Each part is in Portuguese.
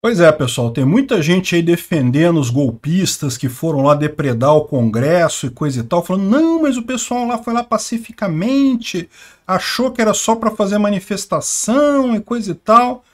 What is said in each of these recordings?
Pois é, pessoal, tem muita gente aí defendendo os golpistas que foram lá depredar o Congresso e coisa e tal, falando, não, mas o pessoal lá foi lá pacificamente, achou que era só para fazer manifestação e coisa e tal.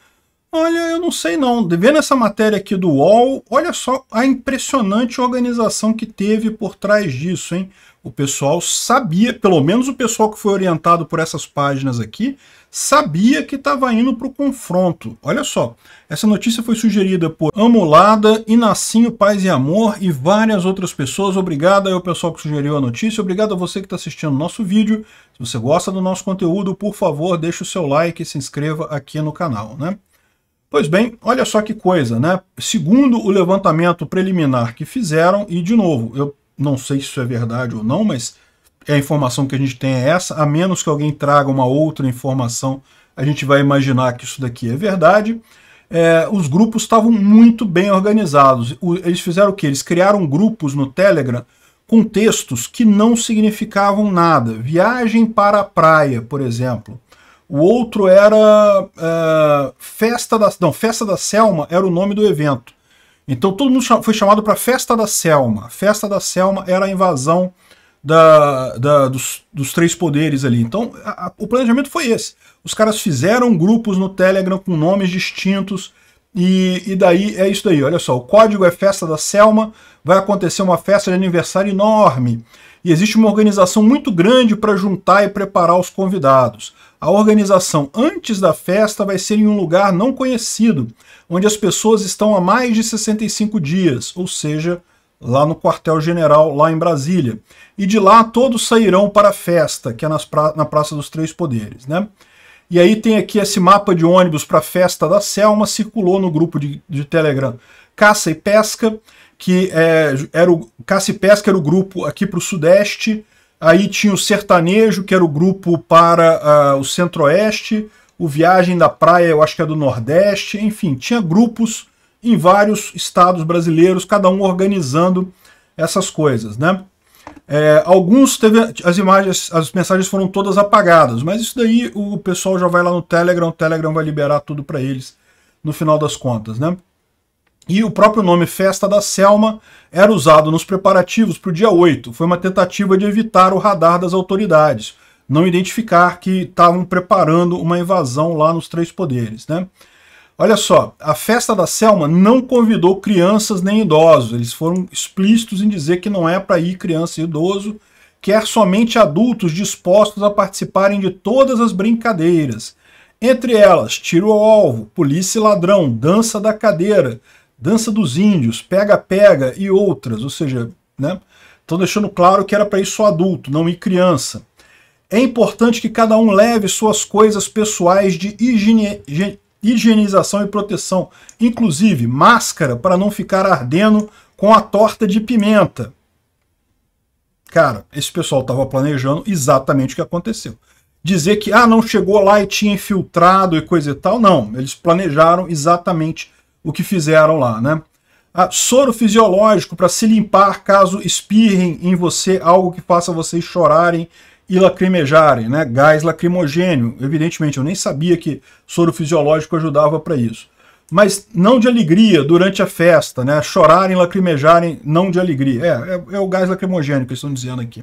Olha, eu não sei não, vendo essa matéria aqui do UOL, olha só a impressionante organização que teve por trás disso, hein? o pessoal sabia, pelo menos o pessoal que foi orientado por essas páginas aqui, sabia que estava indo para o confronto. Olha só, essa notícia foi sugerida por Amolada, Inacinho, Paz e Amor e várias outras pessoas. Obrigado ao pessoal que sugeriu a notícia, obrigado a você que está assistindo o nosso vídeo. Se você gosta do nosso conteúdo, por favor, deixe o seu like e se inscreva aqui no canal, né? Pois bem, olha só que coisa, né? Segundo o levantamento preliminar que fizeram, e de novo, eu não sei se isso é verdade ou não, mas é a informação que a gente tem é essa. A menos que alguém traga uma outra informação, a gente vai imaginar que isso daqui é verdade. É, os grupos estavam muito bem organizados. O, eles fizeram o quê? Eles criaram grupos no Telegram com textos que não significavam nada. Viagem para a praia, por exemplo. O outro era é, Festa da... Não, Festa da Selma era o nome do evento. Então todo mundo foi chamado para a Festa da Selma. A Festa da Selma era a invasão da, da, dos, dos, três poderes ali. Então a, a, o planejamento foi esse. Os caras fizeram grupos no Telegram com nomes distintos, e, e, daí é isso aí. olha só, o código é festa da Selma, vai acontecer uma festa de aniversário enorme. E existe uma organização muito grande para juntar e preparar os convidados. A organização antes da festa vai ser em um lugar não conhecido, onde as pessoas estão há mais de 65 dias, ou seja, lá no quartel-general, lá em Brasília. E de lá todos sairão para a festa, que é nas pra na Praça dos Três Poderes. Né? E aí tem aqui esse mapa de ônibus para a festa da Selma, circulou no grupo de, de Telegram Caça e Pesca, que é, era o, Caça e Pesca era o grupo aqui para o Sudeste, aí tinha o Sertanejo, que era o grupo para uh, o Centro-Oeste, o Viagem da Praia, eu acho que é do Nordeste, enfim, tinha grupos em vários estados brasileiros, cada um organizando essas coisas, né? É, alguns teve, as imagens, as mensagens foram todas apagadas, mas isso daí o pessoal já vai lá no Telegram, o Telegram vai liberar tudo para eles no final das contas, né? E o próprio nome Festa da Selma era usado nos preparativos para o dia 8. Foi uma tentativa de evitar o radar das autoridades, não identificar que estavam preparando uma invasão lá nos Três Poderes, né? Olha só, a festa da Selma não convidou crianças nem idosos. Eles foram explícitos em dizer que não é para ir criança e idoso, quer somente adultos dispostos a participarem de todas as brincadeiras. Entre elas, tiro ao alvo, polícia e ladrão, dança da cadeira, dança dos índios, pega-pega e outras. Ou seja, né? Estão deixando claro que era para ir só adulto, não ir criança. É importante que cada um leve suas coisas pessoais de higiene, higienização e proteção, inclusive máscara para não ficar ardendo com a torta de pimenta. Cara, esse pessoal estava planejando exatamente o que aconteceu. Dizer que ah, não chegou lá e tinha infiltrado e coisa e tal, não. Eles planejaram exatamente o que fizeram lá, né? Ah, soro fisiológico para se limpar caso espirrem em você algo que faça vocês chorarem e lacrimejarem, né? gás lacrimogênio. Evidentemente, eu nem sabia que soro fisiológico ajudava para isso. Mas não de alegria durante a festa, né? chorarem, lacrimejarem, não de alegria. É, é, é o gás lacrimogênio que eles estão dizendo aqui.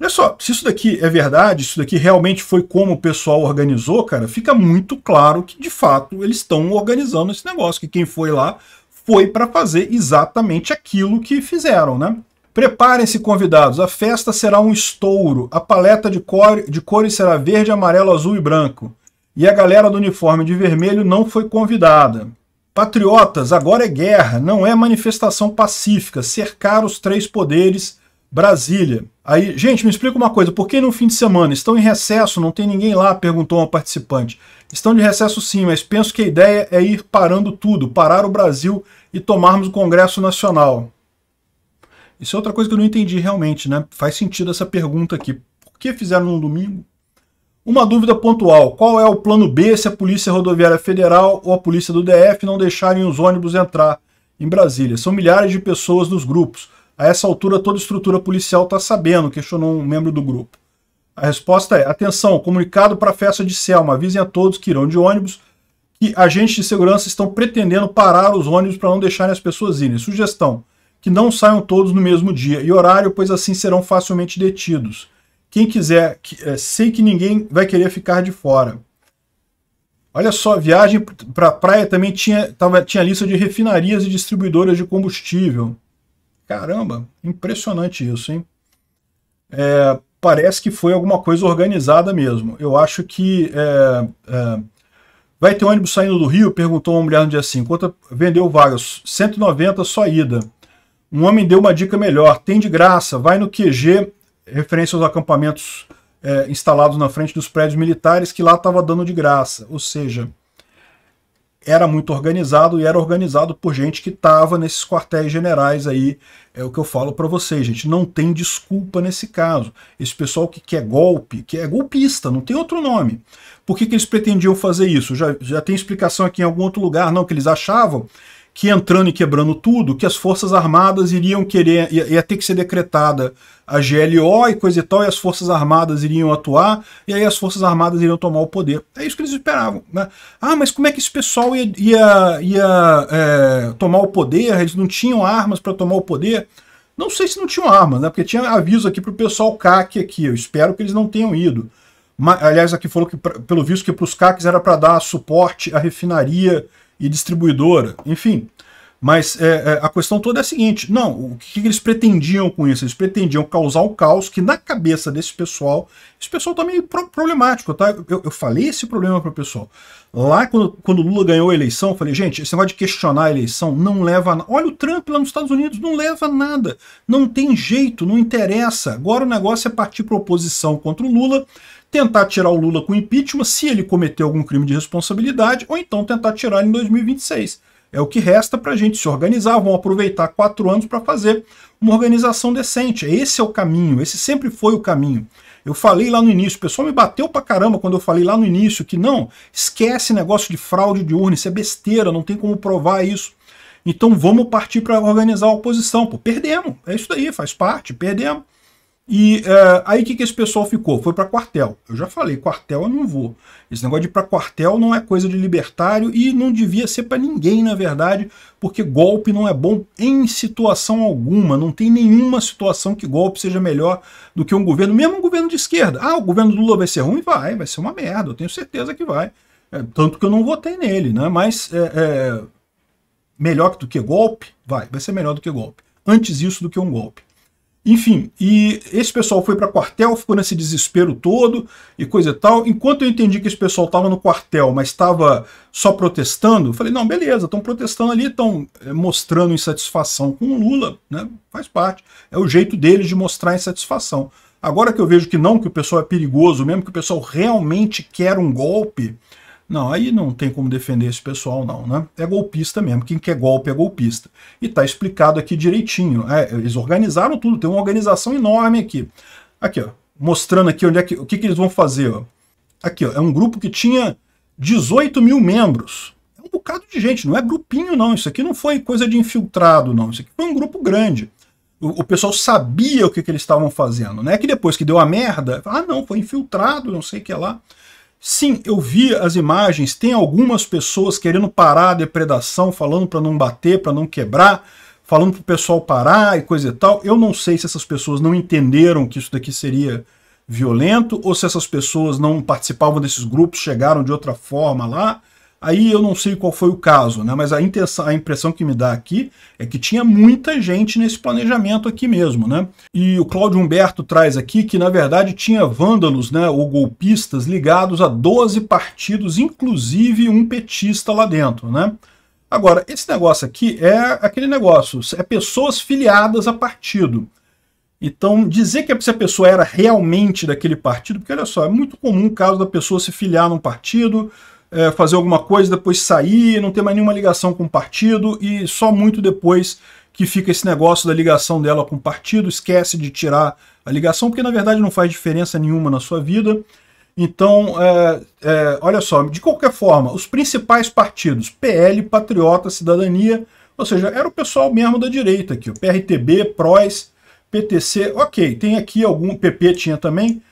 Olha só, se isso daqui é verdade, isso daqui realmente foi como o pessoal organizou, cara, fica muito claro que, de fato, eles estão organizando esse negócio, que quem foi lá foi para fazer exatamente aquilo que fizeram, né? Preparem-se, convidados. A festa será um estouro. A paleta de, cor, de cores será verde, amarelo, azul e branco. E a galera do uniforme de vermelho não foi convidada. Patriotas, agora é guerra, não é manifestação pacífica. Cercar os três poderes, Brasília. Aí, gente, me explica uma coisa. Por que no fim de semana? Estão em recesso, não tem ninguém lá? Perguntou uma participante. Estão de recesso sim, mas penso que a ideia é ir parando tudo, parar o Brasil e tomarmos o Congresso Nacional. Isso é outra coisa que eu não entendi realmente, né? Faz sentido essa pergunta aqui. Por que fizeram no domingo? Uma dúvida pontual: qual é o plano B se a Polícia Rodoviária Federal ou a Polícia do DF não deixarem os ônibus entrar em Brasília? São milhares de pessoas nos grupos. A essa altura, toda estrutura policial está sabendo, questionou um membro do grupo. A resposta é: atenção, comunicado para a festa de Selma, avisem a todos que irão de ônibus que agentes de segurança estão pretendendo parar os ônibus para não deixarem as pessoas irem. Sugestão: que não saiam todos no mesmo dia e horário, pois assim serão facilmente detidos. Quem quiser, é, sei que ninguém vai querer ficar de fora. Olha só, a viagem para a praia também tinha, tava, tinha lista de refinarias e distribuidoras de combustível. Caramba, impressionante isso, hein? É, parece que foi alguma coisa organizada mesmo. Eu acho que é, é, vai ter ônibus saindo do Rio, perguntou uma mulher no dia 5. Outra vendeu vagas, 190 só ida. Um homem deu uma dica melhor. Tem de graça, vai no QG, referência aos acampamentos é, instalados na frente dos prédios militares, que lá estava dando de graça. Ou seja, era muito organizado e era organizado por gente que estava nesses quartéis generais aí. É o que eu falo para vocês, gente. Não tem desculpa nesse caso. Esse pessoal que quer golpe, que é golpista, não tem outro nome. Por que, que eles pretendiam fazer isso? Já, já tem explicação aqui em algum outro lugar, não, que eles achavam que entrando e quebrando tudo, que as Forças Armadas iriam querer, ia, ia ter que ser decretada a GLO e coisa e tal, e as Forças Armadas iriam atuar, e aí as Forças Armadas iriam tomar o poder. É isso que eles esperavam. Né? Ah, mas como é que esse pessoal ia, ia, ia é, tomar o poder? Eles não tinham armas para tomar o poder? Não sei se não tinham armas, né? porque tinha aviso aqui para o pessoal CAC aqui, eu espero que eles não tenham ido. Mas, aliás, aqui falou que, pelo visto, que para os CACs era para dar suporte à refinaria e distribuidora, enfim, mas é, é, a questão toda é a seguinte: não, o que, eles pretendiam com isso? Eles pretendiam causar o caos que na cabeça desse pessoal, esse pessoal tá meio problemático, tá? Eu, eu falei esse problema para o pessoal. Lá quando, quando Lula ganhou a eleição, eu falei, gente, esse negócio de questionar a eleição não leva a nada. Olha o Trump lá nos Estados Unidos, não leva a nada. Não tem jeito, não interessa. Agora o negócio é partir para oposição contra o Lula tentar tirar o Lula com impeachment, se ele cometeu algum crime de responsabilidade, ou então tentar tirar ele em 2026. É o que resta para a gente se organizar. Vão aproveitar quatro anos para fazer uma organização decente. Esse é o caminho, esse sempre foi o caminho. Eu falei lá no início, o pessoal me bateu pra caramba quando eu falei lá no início que não, esquece negócio de fraude de urna, isso é besteira, não tem como provar isso. Então vamos partir para organizar a oposição. Pô, perdemos, é isso daí, faz parte, perdemos. E é, aí o que, que esse pessoal ficou? Foi para quartel. Eu já falei, quartel eu não vou. Esse negócio de ir para quartel não é coisa de libertário e não devia ser para ninguém, na verdade, porque golpe não é bom em situação alguma. Não tem nenhuma situação que golpe seja melhor do que um governo, mesmo um governo de esquerda. Ah, o governo do Lula vai ser ruim? Vai, vai ser uma merda, eu tenho certeza que vai. É, tanto que eu não votei nele, né? Mas é, é melhor do que golpe? Vai, vai ser melhor do que golpe. Antes isso do que um golpe. Enfim, e esse pessoal foi para quartel, ficou nesse desespero todo e coisa e tal. Enquanto eu entendi que esse pessoal estava no quartel, mas estava só protestando, falei, não, beleza, estão protestando ali, estão eh, mostrando insatisfação com o Lula, né? Faz parte. É o jeito deles de mostrar insatisfação. Agora que eu vejo que não, que o pessoal é perigoso mesmo, que o pessoal realmente quer um golpe, não, aí não tem como defender esse pessoal não, né? É golpista mesmo, quem quer golpe é golpista. E tá explicado aqui direitinho, é, eles organizaram tudo, tem uma organização enorme aqui. Aqui, ó, mostrando aqui onde é que, o que, que eles vão fazer, ó. Aqui, ó, é um grupo que tinha 18 mil membros. É um bocado de gente, não é grupinho não, isso aqui não foi coisa de infiltrado não, isso aqui foi um grupo grande o pessoal sabia o que, que eles estavam fazendo, né? Que depois que deu a merda, ah não, foi infiltrado, não sei o que lá. Sim, eu vi as imagens, tem algumas pessoas querendo parar a depredação, falando para não bater, para não quebrar, falando para o pessoal parar e coisa e tal. Eu não sei se essas pessoas não entenderam que isso daqui seria violento ou se essas pessoas não participavam desses grupos, chegaram de outra forma lá. Aí eu não sei qual foi o caso, né? mas a, intenção, a impressão que me dá aqui é que tinha muita gente nesse planejamento aqui mesmo. Né? E o Cláudio Humberto traz aqui que, na verdade, tinha vândalos né, ou golpistas ligados a 12 partidos, inclusive um petista lá dentro. Né? Agora, esse negócio aqui é aquele negócio, é pessoas filiadas a partido. Então, dizer que essa pessoa era realmente daquele partido, porque olha só, é muito comum o caso da pessoa se filiar num partido, é, fazer alguma coisa, depois sair, não ter mais nenhuma ligação com o partido e só muito depois que fica esse negócio da ligação dela com o partido, esquece de tirar a ligação, porque na verdade não faz diferença nenhuma na sua vida. Então, é, é, olha só, de qualquer forma, os principais partidos, PL, Patriota, Cidadania, ou seja, era o pessoal mesmo da direita aqui, o PRTB, PROS, PTC, ok, tem aqui algum, PP tinha também,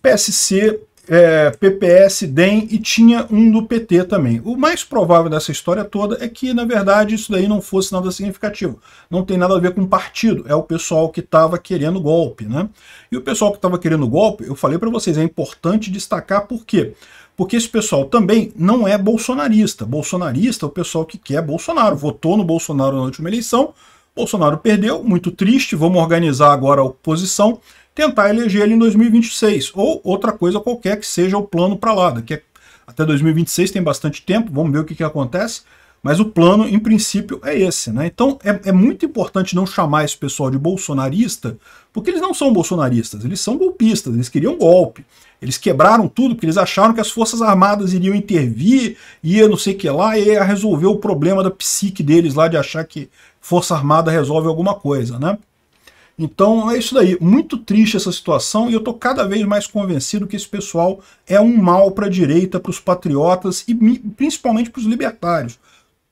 PSC, é, PPS, DEM e tinha um do PT também. O mais provável dessa história toda é que, na verdade, isso daí não fosse nada significativo. Não tem nada a ver com partido, é o pessoal que estava querendo golpe. Né? E o pessoal que estava querendo golpe, eu falei para vocês, é importante destacar por quê? Porque esse pessoal também não é bolsonarista. Bolsonarista é o pessoal que quer Bolsonaro, votou no Bolsonaro na última eleição, Bolsonaro perdeu, muito triste, vamos organizar agora a oposição tentar eleger ele em 2026, ou outra coisa qualquer que seja o plano para lá, daqui é até 2026 tem bastante tempo, vamos ver o que, que acontece, mas o plano, em princípio, é esse. Né? Então é, é, muito importante não chamar esse pessoal de bolsonarista, porque eles não são bolsonaristas, eles são golpistas, eles queriam golpe. Eles quebraram tudo porque eles acharam que as Forças Armadas iriam intervir, ia não sei o que lá, e ia resolver o problema da psique deles lá de achar que Força Armada resolve alguma coisa. né? Então é isso daí, muito triste essa situação e eu estou cada vez mais convencido que esse pessoal é um mal para a direita, para os patriotas e principalmente para os libertários.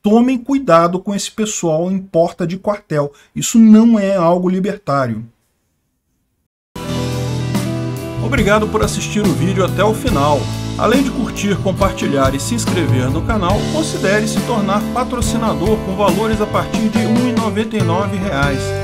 Tomem cuidado com esse pessoal em porta de quartel, isso não é algo libertário. Obrigado por assistir o vídeo até o final. Além de curtir, compartilhar e se inscrever no canal, considere se tornar patrocinador com valores a partir de R$ 1,99